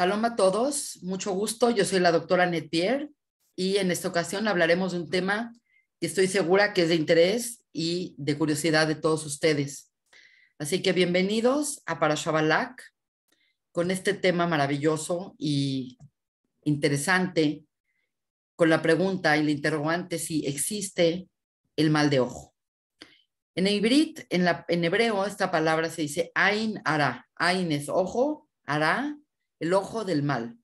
Shalom a todos, mucho gusto. Yo soy la doctora Annette y en esta ocasión hablaremos de un tema que estoy segura que es de interés y de curiosidad de todos ustedes. Así que bienvenidos a Parashabalak con este tema maravilloso y interesante, con la pregunta y la interrogante si existe el mal de ojo. En en, la, en hebreo, esta palabra se dice Ain Ara. Ain es ojo, Ara el ojo del mal.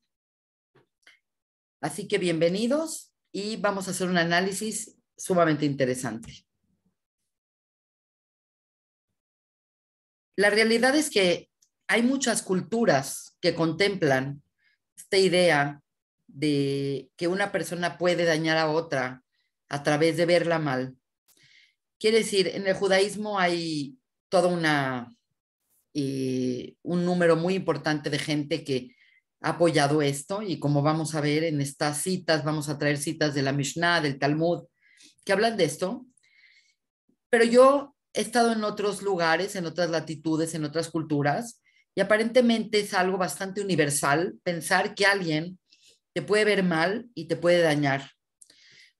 Así que bienvenidos y vamos a hacer un análisis sumamente interesante. La realidad es que hay muchas culturas que contemplan esta idea de que una persona puede dañar a otra a través de verla mal. Quiere decir, en el judaísmo hay toda una y un número muy importante de gente que ha apoyado esto y como vamos a ver en estas citas, vamos a traer citas de la Mishnah, del Talmud, que hablan de esto. Pero yo he estado en otros lugares, en otras latitudes, en otras culturas, y aparentemente es algo bastante universal pensar que alguien te puede ver mal y te puede dañar.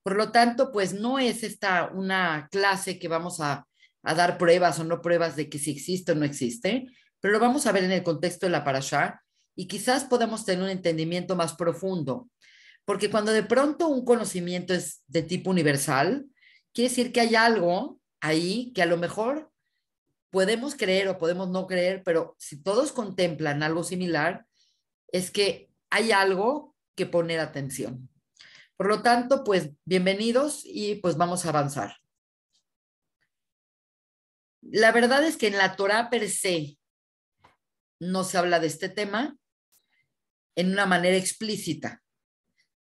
Por lo tanto, pues no es esta una clase que vamos a a dar pruebas o no pruebas de que si existe o no existe, pero lo vamos a ver en el contexto de la parashá y quizás podamos tener un entendimiento más profundo. Porque cuando de pronto un conocimiento es de tipo universal, quiere decir que hay algo ahí que a lo mejor podemos creer o podemos no creer, pero si todos contemplan algo similar, es que hay algo que poner atención. Por lo tanto, pues bienvenidos y pues vamos a avanzar. La verdad es que en la Torah per se no se habla de este tema en una manera explícita.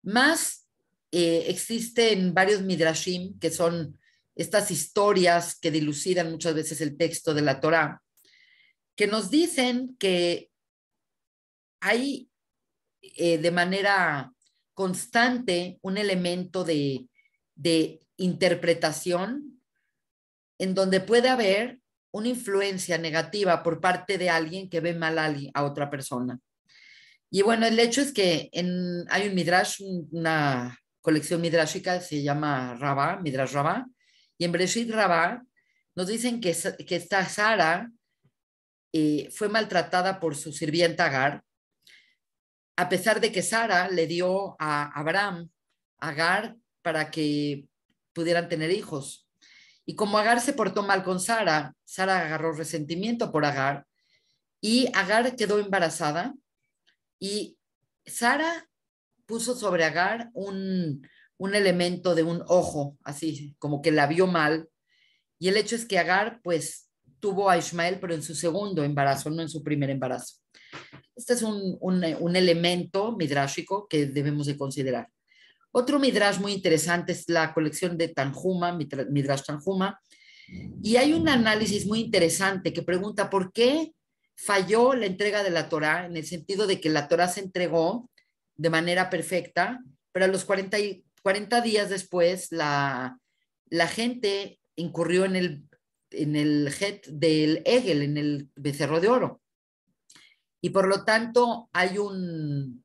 Más eh, existen varios midrashim, que son estas historias que dilucidan muchas veces el texto de la Torah, que nos dicen que hay eh, de manera constante un elemento de interpretación en donde puede haber una influencia negativa por parte de alguien que ve mal a, otra persona. Y bueno, el hecho es que hay un midrash, una colección midrashica, se llama Rabá, Midrash Rabá, y en Breshit Rabá nos dicen que, que esta Sara eh, fue maltratada por su sirvienta Agar, a pesar de que Sara le dio a Abraham Agar para que pudieran tener hijos. Y como Agar se portó mal con Sara, Sara agarró resentimiento por Agar y Agar quedó embarazada y Sara puso sobre Agar un, elemento de un ojo, así como que la vio mal. Y el hecho es que Agar, pues, tuvo a Ismael, pero en su segundo embarazo, no en su primer embarazo. Este es un, un, un elemento midrashico que debemos de considerar. Otro midrash muy interesante es la colección de Tanjuma, Midrash Tanjuma, y hay un análisis muy interesante que pregunta por qué falló la entrega de la Torá, en el sentido de que la Torá se entregó de manera perfecta, pero a los 40, días después la, gente incurrió en el, en el het del Egel, en el becerro de oro. Y por lo tanto hay un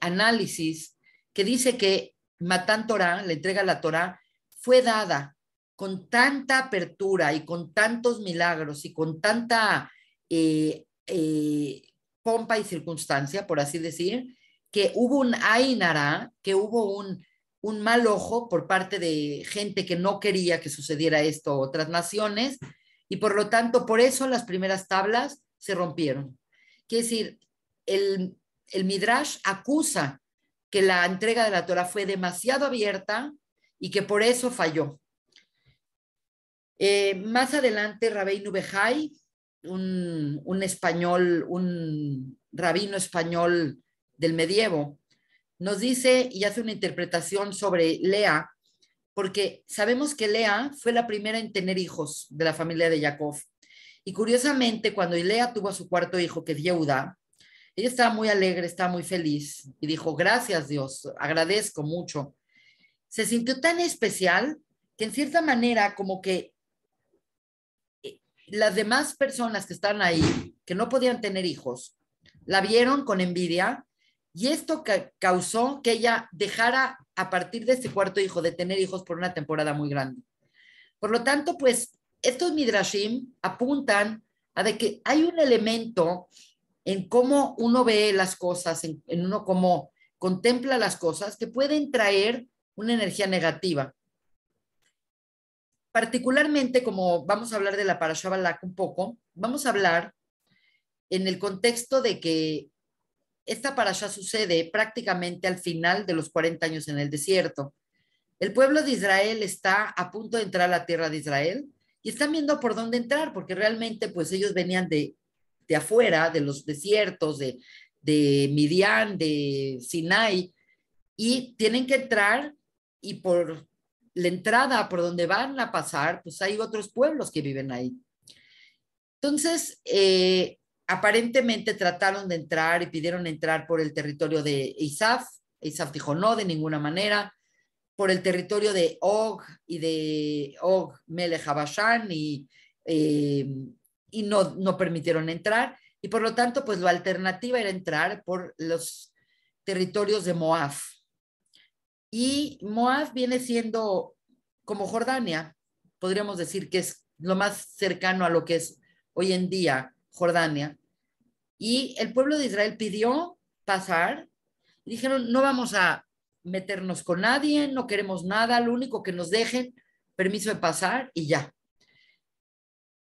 análisis que dice que Matán Torah, la entrega de la Torá, fue dada con tanta apertura y con tantos milagros y con tanta eh, eh, pompa y circunstancia, por así decir, que hubo un Ainara, que hubo un, un mal ojo por parte de gente que no quería que sucediera esto a otras naciones, y por lo tanto, por eso las primeras tablas se rompieron. Quiere decir, el, el Midrash acusa que la entrega de la Torah fue demasiado abierta y que por eso falló. Eh, más adelante, Rabbeinu Nubejai, un, español, un rabino español del medievo, nos dice y hace una interpretación sobre Lea, porque sabemos que Lea fue la primera en tener hijos de la familia de Jacob. Y curiosamente, cuando Lea tuvo a su cuarto hijo, que es Yehuda, ella estaba muy alegre, estaba muy feliz y dijo, gracias Dios, agradezco mucho. Se sintió tan especial que en cierta manera como que eh, las demás personas que están ahí, que no podían tener hijos, la vieron con envidia y esto causó que ella dejara a partir de este cuarto hijo de tener hijos por una temporada muy grande. Por lo tanto, pues estos midrashim apuntan a de que hay un elemento en cómo uno ve las cosas, en, uno cómo contempla las cosas, que pueden traer una energía negativa. Particularmente, como vamos a hablar de la Parashá Balak un poco, vamos a hablar en el contexto de que esta Parashá sucede prácticamente al final de los 40 años en el desierto. El pueblo de Israel está a punto de entrar a la tierra de Israel y están viendo por dónde entrar, porque realmente pues ellos venían de de afuera, de los desiertos, de, de Midian, de Sinai, y tienen que entrar y por la entrada, por donde van a pasar, pues hay otros pueblos que viven ahí. Entonces, eh, aparentemente trataron de entrar y pidieron entrar por el territorio de Isaf. Isaf dijo no, de ninguna manera. Por el territorio de Og y de Og Melejabashan, y eh, y no, permitieron entrar. Y por lo tanto, pues la alternativa era entrar por los territorios de Moab. Y Moab viene siendo como Jordania, podríamos decir que es lo más cercano a lo que es hoy en día Jordania. Y el pueblo de Israel pidió pasar. dijeron, no vamos a meternos con nadie, no queremos nada, lo único que nos dejen, permiso de pasar y ya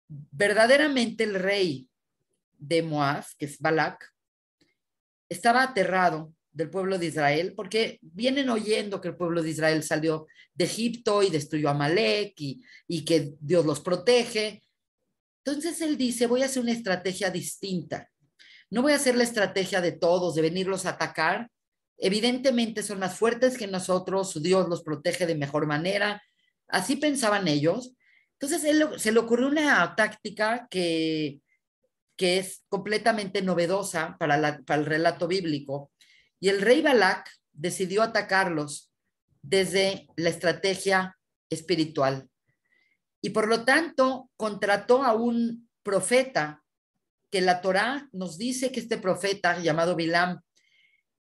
verdaderamente el rey de Moab, que es Balak, estaba aterrado del pueblo de Israel, porque vienen oyendo que el pueblo de Israel salió de Egipto y destruyó a Malek y, que Dios los protege. Entonces él dice, voy a hacer una estrategia distinta. No voy a hacer la estrategia de todos, de venirlos a atacar. Evidentemente son más fuertes que nosotros, Dios los protege de mejor manera. Así pensaban ellos, entonces se le ocurrió una táctica que, que es completamente novedosa para, el relato bíblico. Y el rey Balak decidió atacarlos desde la estrategia espiritual. Y por lo tanto, contrató a un profeta que la Torá nos dice que este profeta llamado Bilam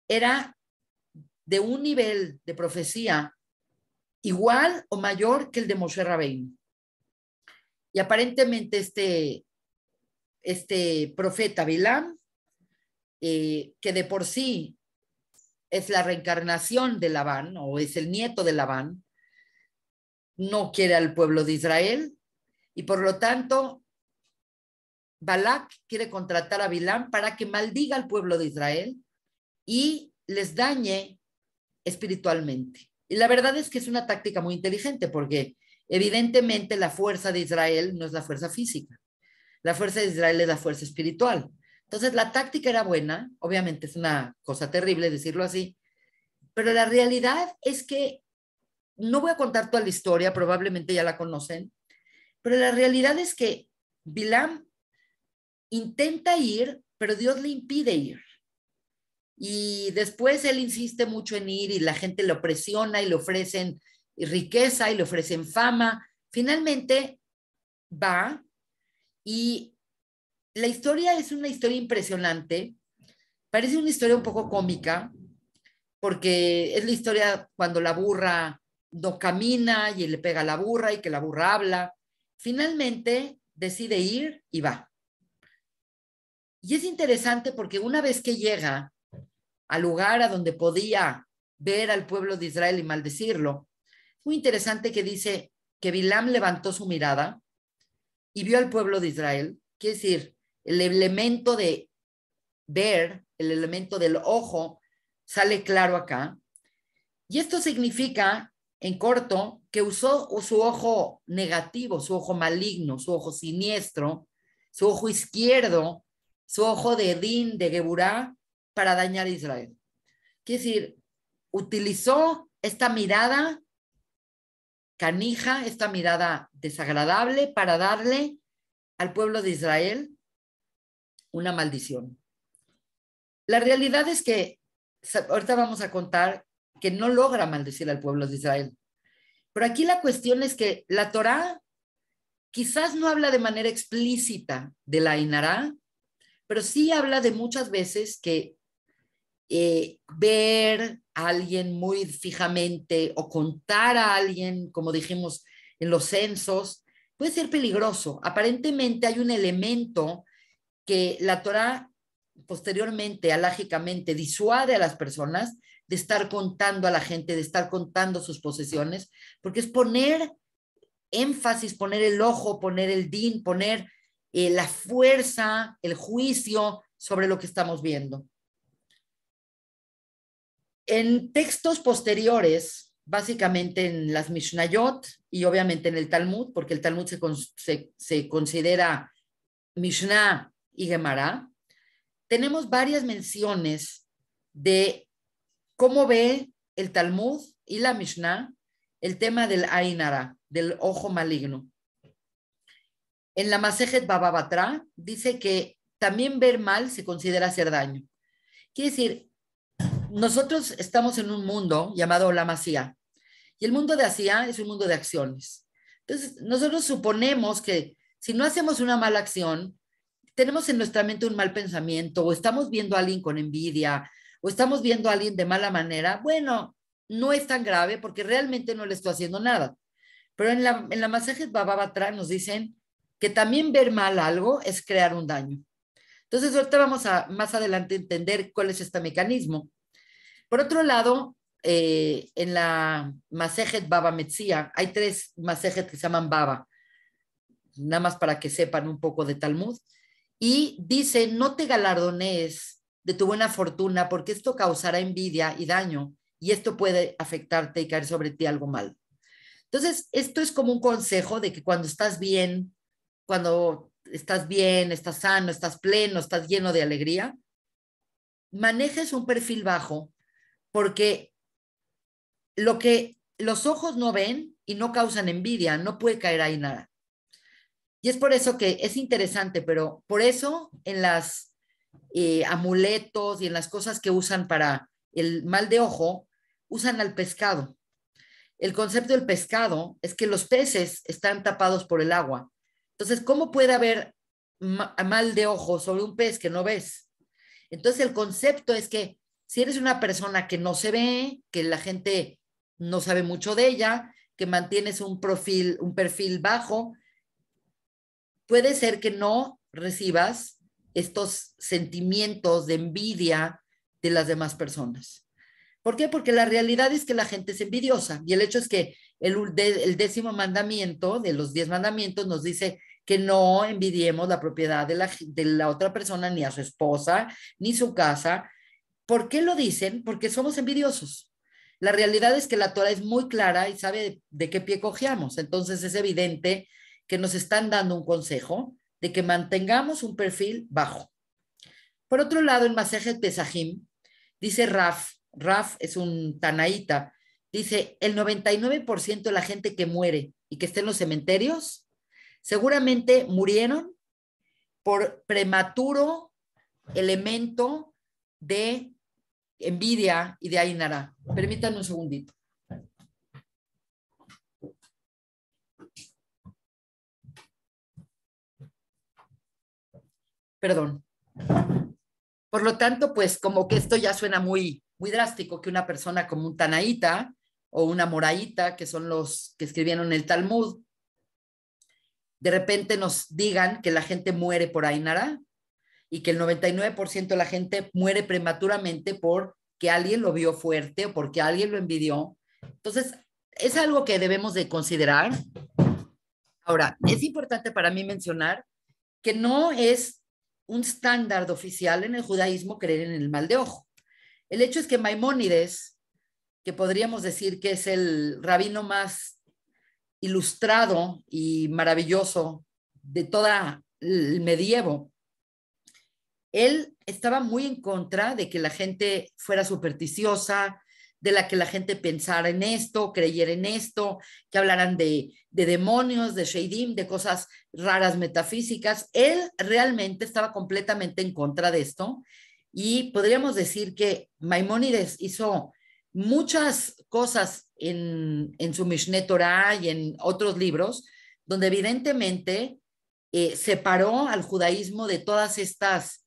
era de un nivel de profecía igual o mayor que el de Moshe Rabbein. Y aparentemente este, este profeta Bilam, eh, que de por sí es la reencarnación de Labán o es el nieto de Labán, no quiere al pueblo de Israel y por lo tanto Balak quiere contratar a Bilam para que maldiga al pueblo de Israel y les dañe espiritualmente. Y la verdad es que es una táctica muy inteligente porque Evidentemente la fuerza de Israel no es la fuerza física, la fuerza de Israel es la fuerza espiritual. Entonces la táctica era buena, obviamente es una cosa terrible decirlo así, pero la realidad es que no voy a contar toda la historia, probablemente ya la conocen, pero la realidad es que Bilam intenta ir, pero Dios le impide ir. Y después él insiste mucho en ir y la gente lo presiona y le ofrecen riqueza y le ofrecen fama. Finalmente va y la historia es una historia impresionante. Parece una historia un poco cómica, porque es la historia cuando la burra no camina y le pega a la burra y que la burra habla. Finalmente decide ir y va. Y es interesante porque una vez que llega al lugar a donde podía ver al pueblo de Israel y maldecirlo, muy interesante que dice que Bilam levantó su mirada y vio al pueblo de Israel. Quiere decir, el elemento de ver, el elemento del ojo, sale claro acá. Y esto significa, en corto, que usó su ojo negativo, su ojo maligno, su ojo siniestro, su ojo izquierdo, su ojo de Edín, de Geburá, para dañar a Israel. Quiere decir, utilizó esta mirada canija, esta mirada desagradable para darle al pueblo de Israel una maldición. La realidad es que ahorita vamos a contar que no logra maldecir al pueblo de Israel. Pero aquí la cuestión es que la Torá quizás no habla de manera explícita de la Inará, pero sí habla de muchas veces que eh, ver a alguien muy fijamente o contar a alguien, como dijimos en los censos, puede ser peligroso. Aparentemente hay un elemento que la Torah posteriormente, alágicamente, disuade a las personas de estar contando a la gente, de estar contando sus posesiones, porque es poner énfasis, poner el ojo, poner el din, poner eh, la fuerza, el juicio sobre lo que estamos viendo. En textos posteriores, básicamente en las Mishnayot y obviamente en el Talmud, porque el Talmud se, considera Mishnah y Gemara, tenemos varias menciones de cómo ve el Talmud y la Mishnah el tema del Ainara, del ojo maligno. En la Masejet Bababatra dice que también ver mal se considera hacer daño. Quiere decir, nosotros estamos en un mundo llamado la masía. Y el mundo de Asia es un mundo de acciones. Entonces, nosotros suponemos que si no hacemos una mala acción, tenemos en nuestra mente un mal pensamiento, o estamos viendo a alguien con envidia, o estamos viendo a alguien de mala manera. Bueno, no es tan grave porque realmente no le estoy haciendo nada. Pero en la, en la masaje Bababatra nos dicen que también ver mal algo es crear un daño. Entonces, ahorita vamos a más adelante entender cuál es este mecanismo. Por otro lado, eh, en la Masejet Baba Metzia, hay tres Masejet que se llaman Baba, nada más para que sepan un poco de Talmud, y dice, no te galardones de tu buena fortuna porque esto causará envidia y daño y esto puede afectarte y caer sobre ti algo mal. Entonces, esto es como un consejo de que cuando estás bien, cuando estás bien, estás sano, estás pleno, estás lleno de alegría, manejes un perfil bajo porque lo que los ojos no ven y no causan envidia, no puede caer ahí nada. Y es por eso que es interesante, pero por eso en las eh, amuletos y en las cosas que usan para el mal de ojo, usan al pescado. El concepto del pescado es que los peces están tapados por el agua. Entonces, ¿cómo puede haber mal de ojo sobre un pez que no ves? Entonces, el concepto es que si eres una persona que no se ve, que la gente no sabe mucho de ella, que mantienes un perfil, un perfil bajo, puede ser que no recibas estos sentimientos de envidia de las demás personas. ¿Por qué? Porque la realidad es que la gente es envidiosa y el hecho es que el, décimo mandamiento de los diez mandamientos nos dice que no envidiemos la propiedad de la, de la otra persona, ni a su esposa, ni su casa, ¿Por qué lo dicen? Porque somos envidiosos. La realidad es que la Torah es muy clara y sabe de, qué pie cojeamos. Entonces es evidente que nos están dando un consejo de que mantengamos un perfil bajo. Por otro lado, en Masejet Pesajim, dice Raf, Raf es un tanaíta, dice, el 99% de la gente que muere y que está en los cementerios, seguramente murieron por prematuro elemento de envidia y de Ainara. Permítanme un segundito. Perdón. Por lo tanto, pues como que esto ya suena muy, muy drástico que una persona como un tanaíta o una moraíta, que son los que escribieron el Talmud, de repente nos digan que la gente muere por Ainara, y que el 99% de la gente muere prematuramente porque alguien lo vio fuerte o porque alguien lo envidió. Entonces, es algo que debemos de considerar. Ahora, es importante para mí mencionar que no es un estándar oficial en el judaísmo creer en el mal de ojo. El hecho es que Maimónides, que podríamos decir que es el rabino más ilustrado y maravilloso de todo el medievo, él estaba muy en contra de que la gente fuera supersticiosa, de la que la gente pensara en esto, creyera en esto, que hablaran de, demonios, de Sheidim, de cosas raras metafísicas. Él realmente estaba completamente en contra de esto y podríamos decir que Maimónides hizo muchas cosas en, su Mishneh Torah y en otros libros, donde evidentemente eh, separó al judaísmo de todas estas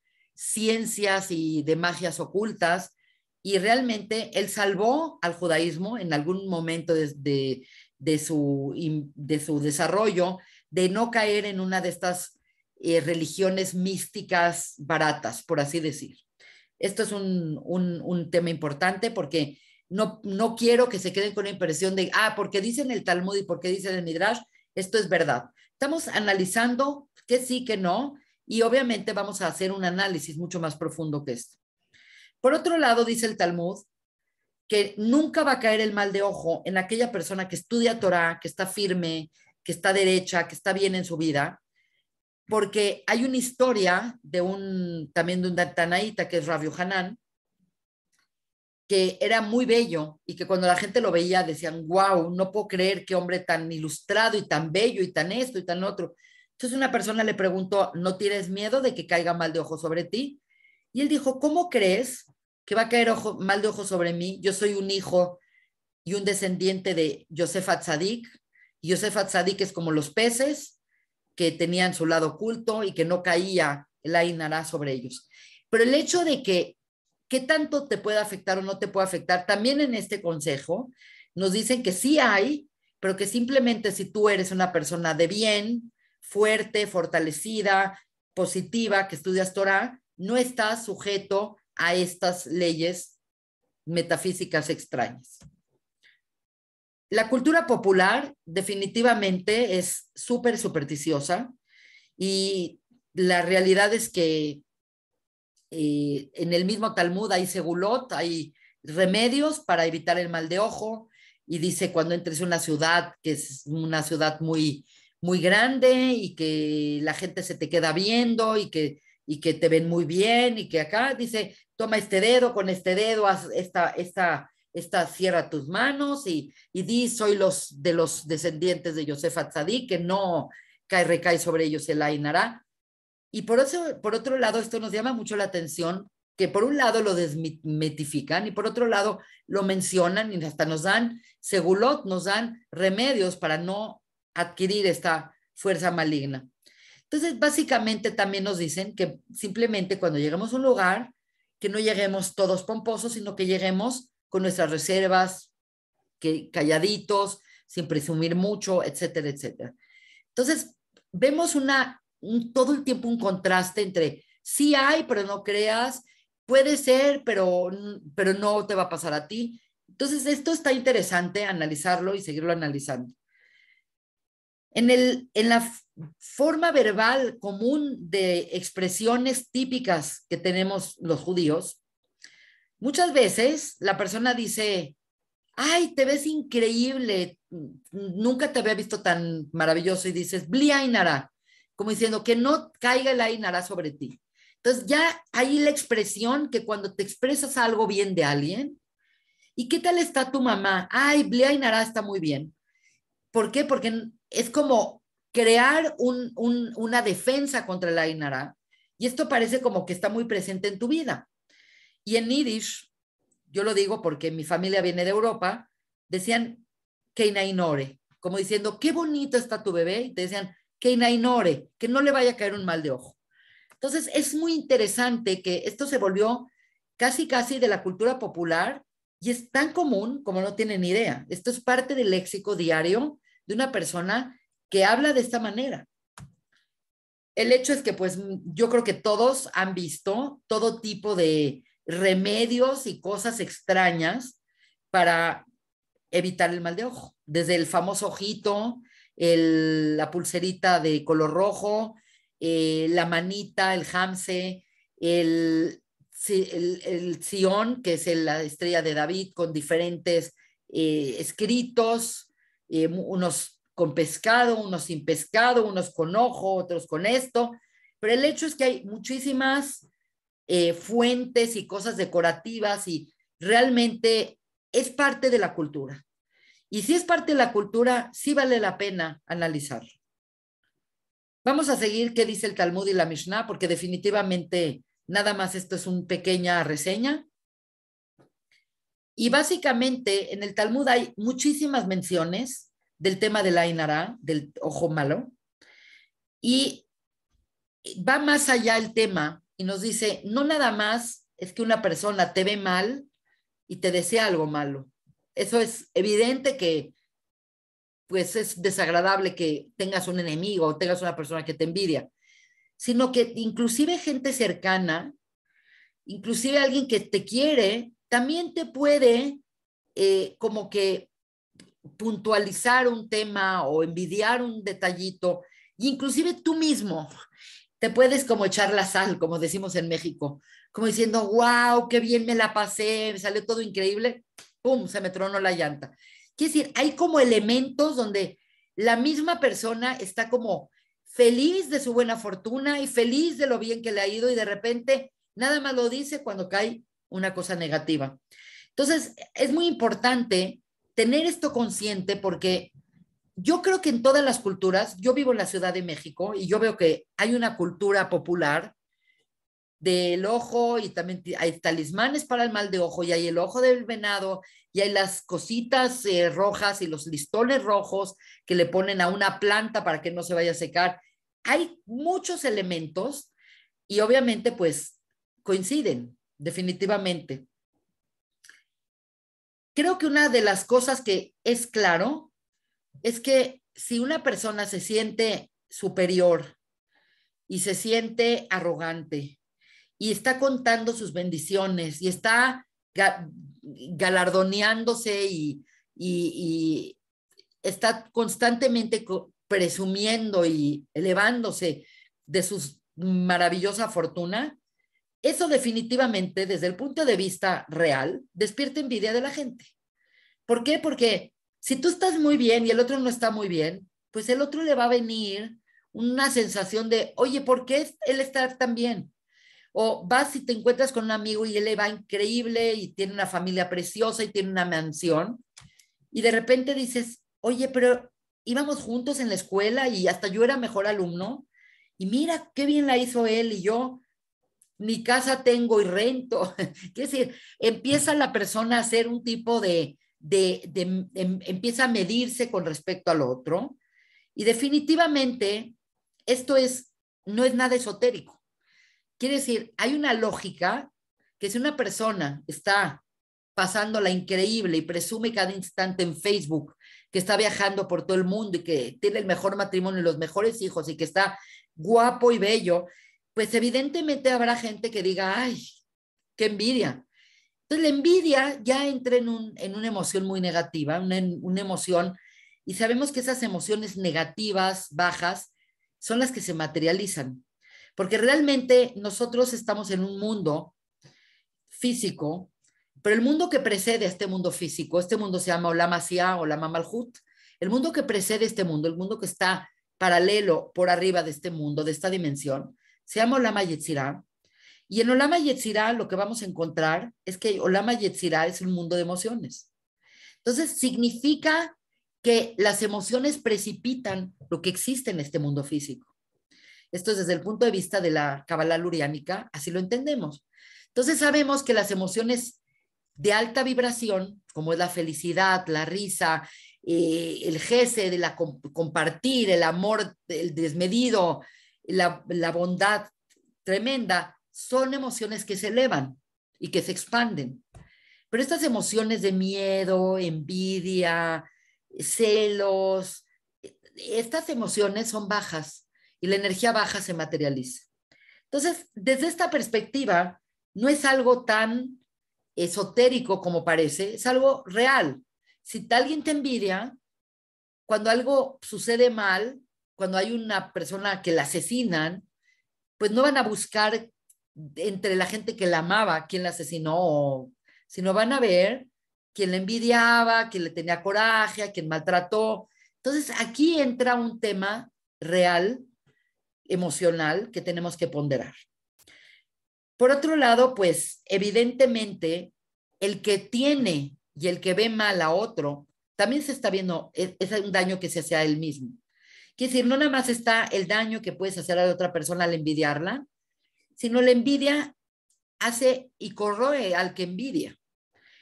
ciencias y de magias ocultas, y realmente él salvó al judaísmo en algún momento de, de, su, de su, desarrollo de no caer en una de estas eh, religiones místicas baratas, por así decir. Esto es un, tema importante porque no, no, quiero que se queden con la impresión de, ah, porque dicen el Talmud y porque dicen el Midrash, esto es verdad. Estamos analizando que sí, que no, y obviamente vamos a hacer un análisis mucho más profundo que esto. Por otro lado, dice el Talmud que nunca va a caer el mal de ojo en aquella persona que estudia Torah, que está firme, que está derecha, que está bien en su vida, porque hay una historia de un también de un Tanaíta que es Rabio hanán que era muy bello y que cuando la gente lo veía decían, wow, no puedo creer qué hombre tan ilustrado y tan bello y tan esto y tan otro. Entonces una persona le preguntó, ¿no tienes miedo de que caiga mal de ojo sobre ti? Y él dijo, ¿cómo crees que va a caer mal de ojo sobre mí? Yo soy un hijo y un descendiente de Yosef Atzadik. Yosef Atzadik es como los peces que tenían su lado oculto y que no caía el Ainara sobre ellos. Pero el hecho de que qué tanto te puede afectar o no te puede afectar, también en este consejo nos dicen que sí hay, pero que simplemente si tú eres una persona de bien, fuerte, fortalecida, positiva, que estudias Torah, no está sujeto a estas leyes metafísicas extrañas. La cultura popular definitivamente es súper supersticiosa y la realidad es que eh, en el mismo Talmud hay segulot, hay remedios para evitar el mal de ojo y dice cuando entres a una ciudad que es una ciudad muy muy grande y que la gente se te queda viendo y que, y que te ven muy bien y que acá dice, toma este dedo, con este dedo haz esta, esta, esta, cierra tus manos y, y di, soy los de los descendientes de Josefa Atzadí, que no cae, recae sobre ellos el Ainara. Y por, eso, por otro lado, esto nos llama mucho la atención, que por un lado lo desmitifican y por otro lado lo mencionan y hasta nos dan segulot, nos dan remedios para no adquirir esta fuerza maligna. Entonces, básicamente también nos dicen que simplemente cuando lleguemos a un lugar, que no lleguemos todos pomposos, sino que lleguemos con nuestras reservas, que calladitos, sin presumir mucho, etcétera, etcétera. Entonces, vemos una, todo el tiempo un contraste entre sí hay, pero no creas, puede ser, pero, pero no te va a pasar a ti. Entonces, esto está interesante analizarlo y seguirlo analizando. En, la forma verbal común de expresiones típicas que tenemos los judíos, muchas veces la persona dice, ay, te ves increíble, nunca te había visto tan maravilloso y dices, bli como diciendo que no caiga la nará sobre ti. Entonces ya hay la expresión que cuando te expresas algo bien de alguien, ¿y qué tal está tu mamá? Ay, bli está muy bien. ¿Por qué? Porque es como crear una defensa contra la Ainara. Y esto parece como que está muy presente en tu vida. Y en Yiddish, yo lo digo porque mi familia viene de Europa, decían Keinainore, como diciendo, qué bonito está tu bebé. Y te decían Keinainore, que no le vaya a caer un mal de ojo. Entonces, es muy interesante que esto se volvió casi, casi de la cultura popular y es tan común como no tienen idea. Esto es parte del léxico diario de una persona que habla de esta manera. El hecho es que pues yo creo que todos han visto todo tipo de remedios y cosas extrañas para evitar el mal de ojo, desde el famoso ojito, la pulserita de color rojo, eh, la manita, el jamse, el, sí, el, el Sion, que es la estrella de David, con diferentes eh, escritos, eh, unos con pescado, unos sin pescado, unos con ojo, otros con esto. Pero el hecho es que hay muchísimas eh, fuentes y cosas decorativas y realmente es parte de la cultura. Y si es parte de la cultura, sí vale la pena analizarlo. Vamos a seguir qué dice el Talmud y la Mishnah, porque definitivamente Nada más esto es una pequeña reseña. Y básicamente en el Talmud hay muchísimas menciones del tema de la Inara, del ojo malo, y va más allá el tema y nos dice, no nada más es que una persona te ve mal y te desea algo malo. Eso es evidente que pues es desagradable que tengas un enemigo o tengas una persona que te envidia sino que inclusive gente cercana, inclusive alguien que te quiere, también te puede eh, como que puntualizar un tema o envidiar un detallito, inclusive tú mismo te puedes como echar la sal, como decimos en México, como diciendo, wow, qué bien me la pasé, me salió todo increíble, ¡pum!, se me tronó la llanta. Quiere decir, hay como elementos donde la misma persona está como feliz de su buena fortuna y feliz de lo bien que le ha ido y de repente nada más lo dice cuando cae una cosa negativa. Entonces, es muy importante tener esto consciente porque yo creo que en todas las culturas, yo vivo en la Ciudad de México y yo veo que hay una cultura popular del ojo y también hay talismanes para el mal de ojo y hay el ojo del venado y hay las cositas eh, rojas y los listones rojos que le ponen a una planta para que no se vaya a secar. Hay muchos elementos y obviamente pues coinciden definitivamente. Creo que una de las cosas que es claro es que si una persona se siente superior y se siente arrogante y está contando sus bendiciones y está galardoneándose y, está constantemente presumiendo y elevándose de su maravillosa fortuna, eso definitivamente, desde el punto de vista real, despierta envidia de la gente. ¿Por qué? Porque si tú estás muy bien y el otro no está muy bien, pues el otro le va a venir una sensación de, oye, ¿por qué él está tan bien? O vas y te encuentras con un amigo y él le va increíble y tiene una familia preciosa y tiene una mansión. Y de repente dices, oye, pero íbamos juntos en la escuela y hasta yo era mejor alumno. Y mira qué bien la hizo él y yo. Mi casa tengo y rento. Quiere decir, empieza la persona a ser un tipo de, de, de, em, empieza a medirse con respecto al otro. Y definitivamente, esto es, no es nada esotérico. Quiere decir, hay una lógica que si una persona está pasando la increíble y presume cada instante en Facebook que está viajando por todo el mundo y que tiene el mejor matrimonio y los mejores hijos y que está guapo y bello, pues evidentemente habrá gente que diga, ay, qué envidia. Entonces la envidia ya entra en, una emoción muy negativa, una emoción, y sabemos que esas emociones negativas, bajas, son las que se materializan. Porque realmente nosotros estamos en un mundo físico, pero el mundo que precede a este mundo físico, este mundo se llama Olam o la Malhut, el mundo que precede este mundo, el mundo que está paralelo por arriba de este mundo, de esta dimensión, se llama Olama Yetzirah. Y en Olama Yetzirah lo que vamos a encontrar es que Olama Yetzirah es un mundo de emociones. Entonces, significa que las emociones precipitan lo que existe en este mundo físico. Esto es desde el punto de vista de la cabala luriánica, así lo entendemos. Entonces sabemos que las emociones de alta vibración, como es la felicidad, la risa, eh, el jefe de la compartir, el amor el desmedido, la bondad tremenda, son emociones que se elevan y que se expanden. Pero estas emociones de miedo, envidia, celos, eh, estas emociones son bajas y la energía baja se materializa. Entonces, desde esta perspectiva, no es algo tan esotérico como parece, es algo real. Si alguien te envidia, cuando algo sucede mal, cuando hay una persona que la asesinan, pues no van a buscar entre la gente que la amaba quién la asesinó, sino van a ver quién la envidiaba, quién le tenía coraje, a quién maltrató. Entonces aquí entra un tema real emocional que tenemos que ponderar. Por otro lado, pues evidentemente el que tiene y el que ve mal a otro, también se está viendo, e, es, un daño que se hace a él mismo. Quiere decir, no nada más está el daño que puedes hacer a la otra persona al envidiarla, sino la envidia hace y corroe al que envidia.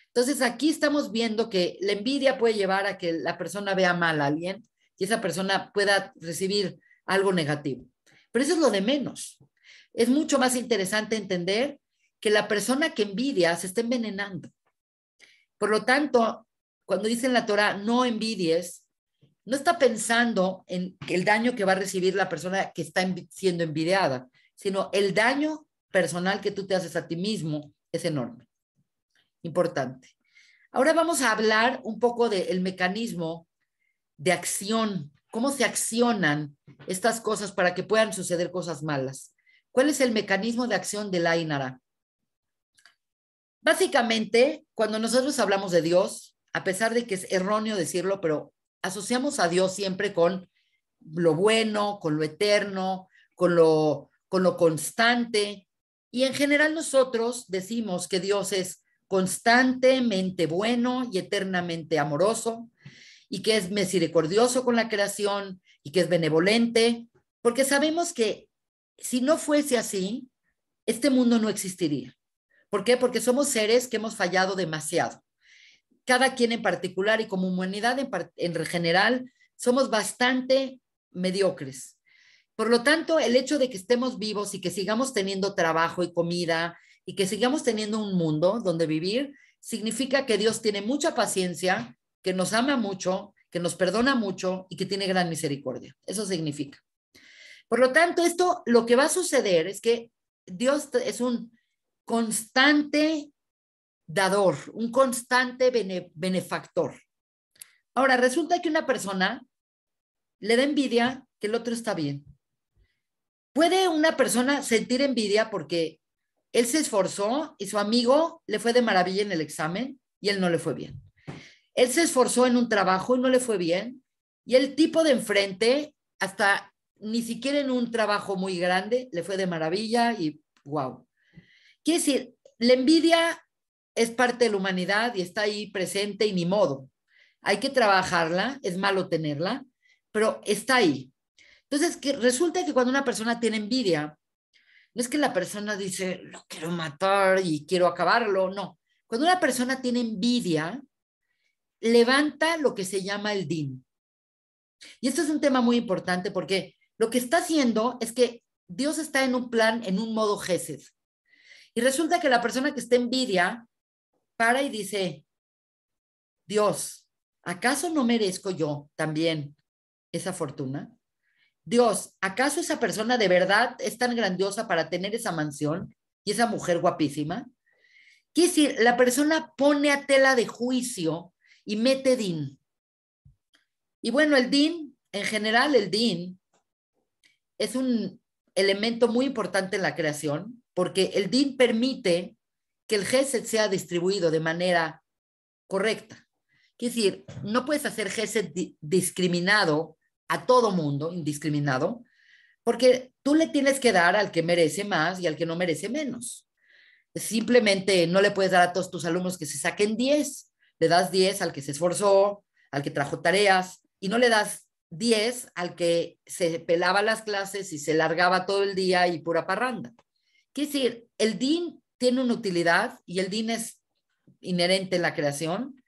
Entonces aquí estamos viendo que la envidia puede llevar a que la persona vea mal a alguien y esa persona pueda recibir algo negativo. Pero eso es lo de menos. Es mucho más interesante entender que la persona que envidia se está envenenando. Por lo tanto, cuando dice en la Torah, no envidies, no está pensando en el daño que va a recibir la persona que está siendo envidiada, sino el daño personal que tú te haces a ti mismo es enorme. Importante. Ahora vamos a hablar un poco del mecanismo de acción cómo se accionan estas cosas para que puedan suceder cosas malas. ¿Cuál es el mecanismo de acción de la inara? Básicamente, cuando nosotros hablamos de Dios, a pesar de que es erróneo decirlo, pero asociamos a Dios siempre con lo bueno, con lo eterno, con lo, con lo constante. Y en general nosotros decimos que Dios es constantemente bueno y eternamente amoroso, y que es misericordioso con la creación y que es benevolente, porque sabemos que si no fuese así, este mundo no existiría. ¿Por qué? Porque somos seres que hemos fallado demasiado. Cada quien en particular y como humanidad en, en general, somos bastante mediocres. Por lo tanto, el hecho de que estemos vivos y que sigamos teniendo trabajo y comida y que sigamos teniendo un mundo donde vivir, significa que Dios tiene mucha paciencia que nos ama mucho, que nos perdona mucho y que tiene gran misericordia. Eso significa. Por lo tanto, esto lo que va a suceder es que Dios es un constante dador, un constante benefactor. Ahora, resulta que una persona le da envidia que el otro está bien. Puede una persona sentir envidia porque él se esforzó y su amigo le fue de maravilla en el examen y él no le fue bien. Él se esforzó en un trabajo y no le fue bien. Y el tipo de enfrente, hasta ni siquiera en un trabajo muy grande, le fue de maravilla y wow. Quiere decir, la envidia es parte de la humanidad y está ahí presente y ni modo. Hay que trabajarla, es malo tenerla, pero está ahí. Entonces, que resulta que cuando una persona tiene envidia, no es que la persona dice, lo quiero matar y quiero acabarlo, no. Cuando una persona tiene envidia, levanta lo que se llama el din. Y esto es un tema muy importante porque lo que está haciendo es que Dios está en un plan, en un modo jesús Y resulta que la persona que está envidia para y dice, Dios, ¿acaso no merezco yo también esa fortuna? Dios, ¿acaso esa persona de verdad es tan grandiosa para tener esa mansión y esa mujer guapísima? Quiere decir, la persona pone a tela de juicio y mete din. Y bueno, el din, en general el din, es un elemento muy importante en la creación, porque el din permite que el GESET sea distribuido de manera correcta. Quiere decir, no puedes hacer GESET discriminado a todo mundo, indiscriminado, porque tú le tienes que dar al que merece más y al que no merece menos. Simplemente no le puedes dar a todos tus alumnos que se saquen 10, le das 10 al que se esforzó, al que trajo tareas, y no le das 10 al que se pelaba las clases y se largaba todo el día y pura parranda. Quiere decir, el DIN tiene una utilidad y el DIN es inherente en la creación,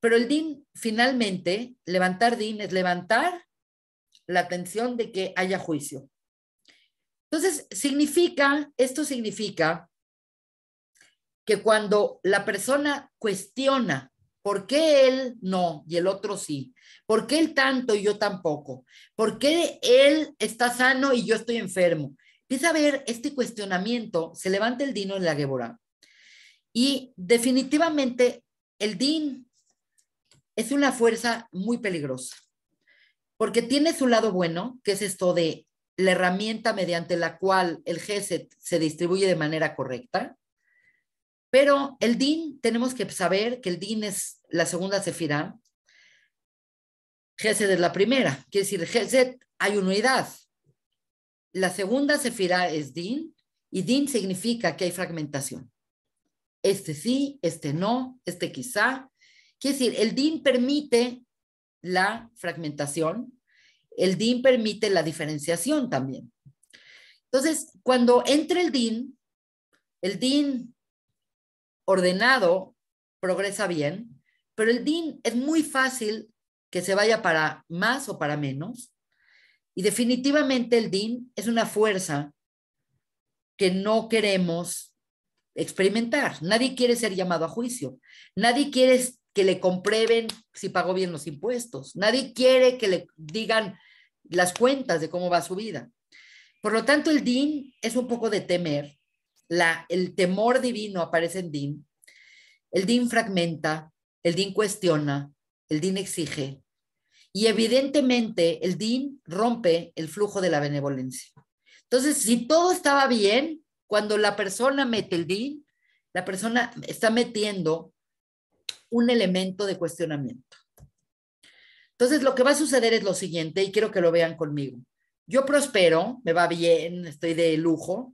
pero el DIN finalmente, levantar DIN es levantar la atención de que haya juicio. Entonces, significa, esto significa que cuando la persona cuestiona ¿Por qué él no y el otro sí? ¿Por qué él tanto y yo tampoco? ¿Por qué él está sano y yo estoy enfermo? Empieza a ver este cuestionamiento, se levanta el Dino en la Gébora Y definitivamente el Din es una fuerza muy peligrosa, porque tiene su lado bueno, que es esto de la herramienta mediante la cual el GESET se distribuye de manera correcta, pero el DIN, tenemos que saber que el DIN es la segunda Sefirá, Gesed es la primera, quiere decir Gesed hay unidad. La segunda Sefirá es Din, y Din significa que hay fragmentación. Este sí, este no, este quizá. Quiere decir, el Din permite la fragmentación, el DIN permite la diferenciación también. Entonces, cuando entra el DIN, el DIN ordenado progresa bien, pero el DIN es muy fácil que se vaya para más o para menos. Y definitivamente el DIN es una fuerza que no queremos experimentar. Nadie quiere ser llamado a juicio. Nadie quiere que le comprueben si pagó bien los impuestos. Nadie quiere que le digan las cuentas de cómo va su vida. Por lo tanto, el DIN es un poco de temer. el temor divino aparece en DIN. El DIN fragmenta, el DIN cuestiona, el DIN exige y evidentemente el DIN rompe el flujo de la benevolencia. Entonces, si todo estaba bien, cuando la persona mete el DIN, la persona está metiendo un elemento de cuestionamiento. Entonces, lo que va a suceder es lo siguiente, y quiero que lo vean conmigo. Yo prospero, me va bien, estoy de lujo,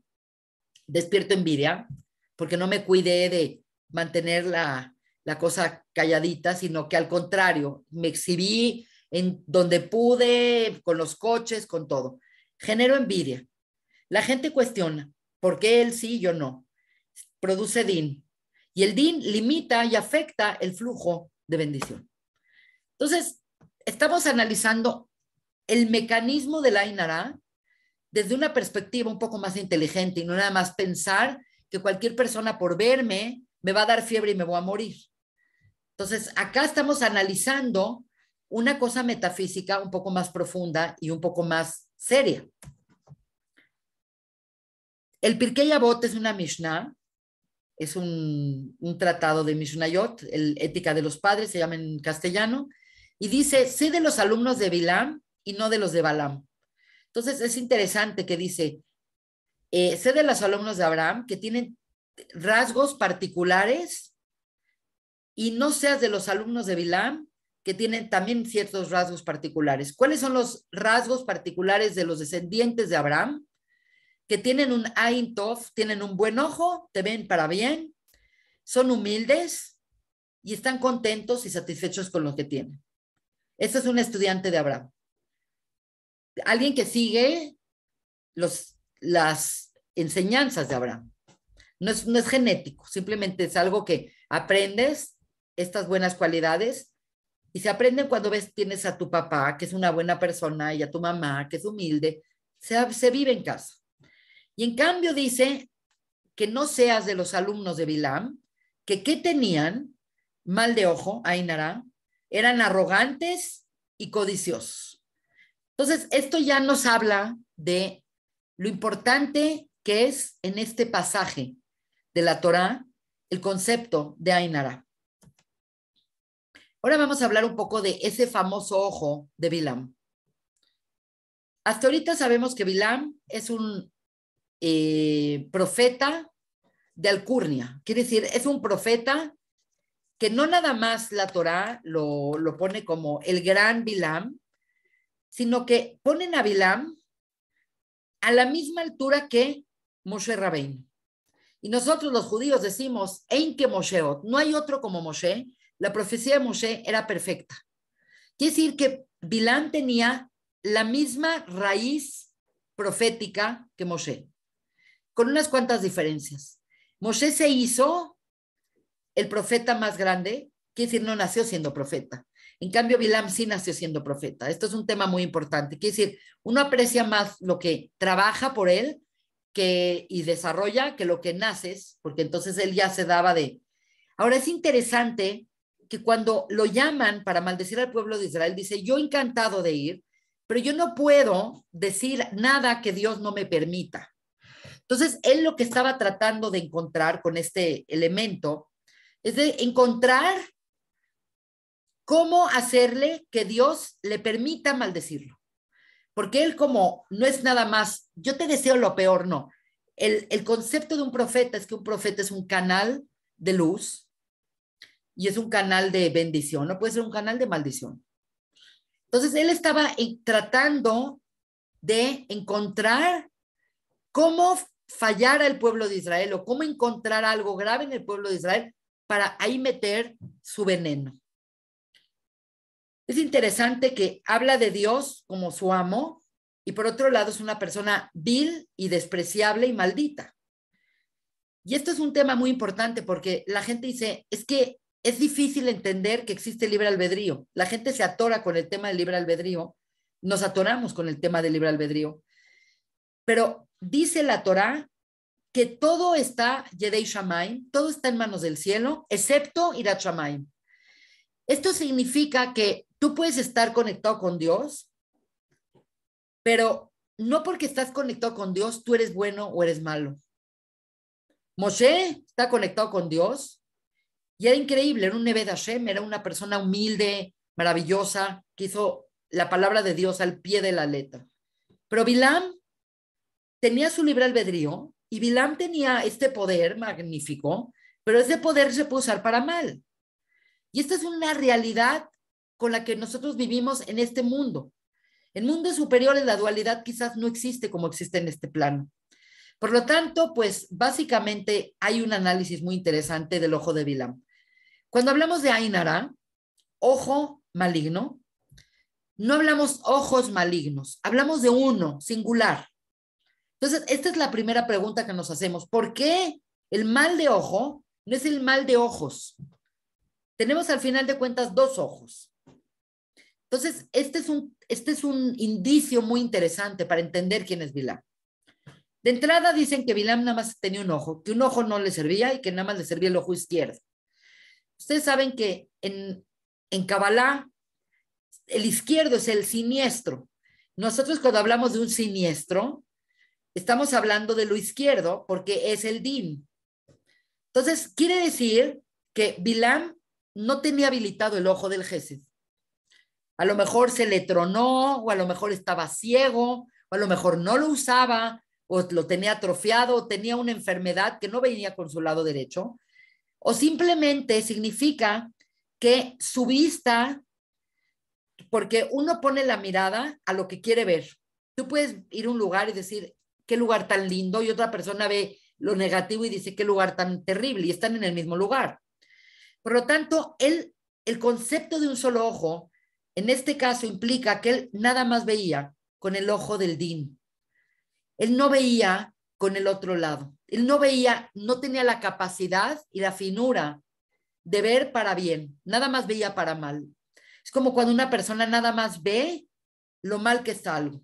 despierto envidia, porque no me cuidé de mantener la, la cosa calladita, sino que al contrario, me exhibí en donde pude, con los coches, con todo. Genero envidia. La gente cuestiona, ¿por qué él sí y yo no? Produce DIN. Y el DIN limita y afecta el flujo de bendición. Entonces, estamos analizando el mecanismo de la Inara desde una perspectiva un poco más inteligente y no nada más pensar que cualquier persona por verme me va a dar fiebre y me voy a morir. Entonces, acá estamos analizando una cosa metafísica un poco más profunda y un poco más seria. El Pirkei Avot es una Mishnah, es un, tratado de Mishnayot, el Ética de los Padres, se llama en castellano, y dice, sé de los alumnos de Bilam y no de los de Balam. Entonces, es interesante que dice, eh, sé de los alumnos de Abraham que tienen rasgos particulares y no seas de los alumnos de Bilam que tienen también ciertos rasgos particulares. ¿Cuáles son los rasgos particulares de los descendientes de Abraham? Que tienen un Ain tof, tienen un buen ojo, te ven para bien, son humildes y están contentos y satisfechos con lo que tienen. Este es un estudiante de Abraham. Alguien que sigue los, las enseñanzas de Abraham. No es, no es genético, simplemente es algo que aprendes estas buenas cualidades y se aprenden cuando ves, tienes a tu papá, que es una buena persona, y a tu mamá, que es humilde, se, vive en casa. Y en cambio dice que no seas de los alumnos de Bilam, que qué tenían, mal de ojo, Ainara, eran arrogantes y codiciosos. Entonces, esto ya nos habla de lo importante que es en este pasaje de la Torá el concepto de Ainara. Ahora vamos a hablar un poco de ese famoso ojo de Bilam. Hasta ahorita sabemos que Bilam es un eh, profeta de alcurnia, quiere decir, es un profeta que no nada más la Torá lo, lo, pone como el gran Bilam, sino que ponen a Bilam a la misma altura que Moshe Rabbein. Y nosotros los judíos decimos, en que no hay otro como Moshe, la profecía de Moshe era perfecta. Quiere decir que Bilán tenía la misma raíz profética que Moshe, con unas cuantas diferencias. Moshe se hizo el profeta más grande, quiere decir, no nació siendo profeta. En cambio, Bilam sí nació siendo profeta. Esto es un tema muy importante. Quiere decir, uno aprecia más lo que trabaja por él que, y desarrolla que lo que naces, porque entonces él ya se daba de... Ahora es interesante que cuando lo llaman para maldecir al pueblo de Israel, dice, yo encantado de ir, pero yo no puedo decir nada que Dios no me permita. Entonces, él lo que estaba tratando de encontrar con este elemento es de encontrar cómo hacerle que Dios le permita maldecirlo. Porque él como no es nada más, yo te deseo lo peor, no. El, el concepto de un profeta es que un profeta es un canal de luz y es un canal de bendición, no puede ser un canal de maldición. Entonces, él estaba tratando de encontrar cómo fallar al pueblo de Israel o cómo encontrar algo grave en el pueblo de Israel para ahí meter su veneno. Es interesante que habla de Dios como su amo y por otro lado es una persona vil y despreciable y maldita. Y esto es un tema muy importante porque la gente dice, es que es difícil entender que existe libre albedrío. La gente se atora con el tema del libre albedrío, nos atoramos con el tema del libre albedrío. Pero dice la Torá que todo está Yedei Shamaim, todo está en manos del cielo, excepto Irat Shamaim. Esto significa que tú puedes estar conectado con Dios, pero no porque estás conectado con Dios tú eres bueno o eres malo. Moshe está conectado con Dios, y era increíble, era un Neved Hashem, era una persona humilde, maravillosa, que hizo la palabra de Dios al pie de la letra. Pero Bilam tenía su libre albedrío y Bilam tenía este poder magnífico, pero ese poder se puede usar para mal. Y esta es una realidad con la que nosotros vivimos en este mundo. En mundos superiores la dualidad quizás no existe como existe en este plano. Por lo tanto, pues básicamente hay un análisis muy interesante del ojo de Bilam. Cuando hablamos de Ainara, ojo maligno, no hablamos ojos malignos, hablamos de uno, singular. Entonces, esta es la primera pregunta que nos hacemos. ¿Por qué el mal de ojo no es el mal de ojos? Tenemos al final de cuentas dos ojos. Entonces, este es un, este es un indicio muy interesante para entender quién es Bilam. De entrada dicen que Bilam nada más tenía un ojo, que un ojo no le servía y que nada más le servía el ojo izquierdo. Ustedes saben que en, en Kabbalah el izquierdo es el siniestro. Nosotros cuando hablamos de un siniestro, estamos hablando de lo izquierdo porque es el din. Entonces, quiere decir que Bilam no tenía habilitado el ojo del Jesús. A lo mejor se le tronó, o a lo mejor estaba ciego, o a lo mejor no lo usaba, o lo tenía atrofiado, o tenía una enfermedad que no venía con su lado derecho o simplemente significa que su vista, porque uno pone la mirada a lo que quiere ver. Tú puedes ir a un lugar y decir, qué lugar tan lindo, y otra persona ve lo negativo y dice, qué lugar tan terrible, y están en el mismo lugar. Por lo tanto, el concepto de un solo ojo, en este caso, implica que él nada más veía con el ojo del DIN. Él no veía con el otro lado. Él no veía, no tenía la capacidad y la finura de ver para bien, nada más veía para mal. Es como cuando una persona nada más ve lo mal que es algo.